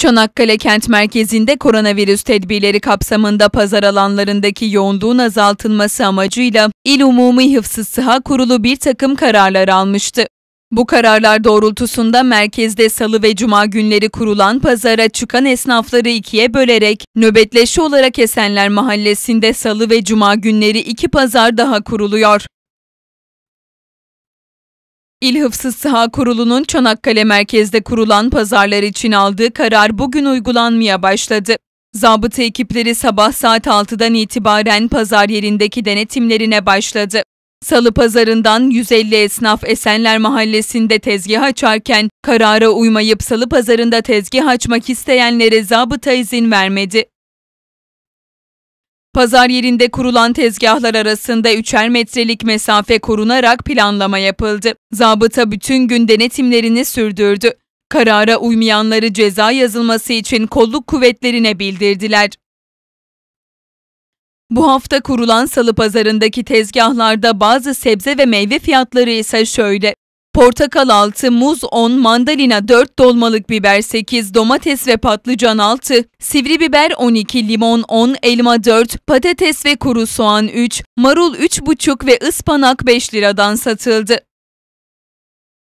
Çanakkale kent merkezinde koronavirüs tedbirleri kapsamında pazar alanlarındaki yoğunluğun azaltılması amacıyla İl Umumi Hıfzı Sıha Kurulu bir takım kararlar almıştı. Bu kararlar doğrultusunda merkezde salı ve cuma günleri kurulan pazara çıkan esnafları ikiye bölerek nöbetleşi olarak Esenler Mahallesi'nde salı ve cuma günleri iki pazar daha kuruluyor. İl Hıfzı Sıha Kurulu'nun Çanakkale merkezde kurulan pazarlar için aldığı karar bugün uygulanmaya başladı. Zabıta ekipleri sabah saat 6'dan itibaren pazar yerindeki denetimlerine başladı. Salı pazarından 150 esnaf Esenler Mahallesi'nde tezgah açarken karara uymayıp salı pazarında tezgah açmak isteyenlere zabıta izin vermedi. Pazar yerinde kurulan tezgahlar arasında üçer metrelik mesafe korunarak planlama yapıldı. Zabıta bütün gün denetimlerini sürdürdü. Karara uymayanları ceza yazılması için kolluk kuvvetlerine bildirdiler. Bu hafta kurulan salı pazarındaki tezgahlarda bazı sebze ve meyve fiyatları ise şöyle. Portakal 6, muz 10, mandalina 4, dolmalık biber 8, domates ve patlıcan 6, sivri biber 12, limon 10, elma 4, patates ve kuru soğan 3, marul 3,5 ve ıspanak 5 liradan satıldı.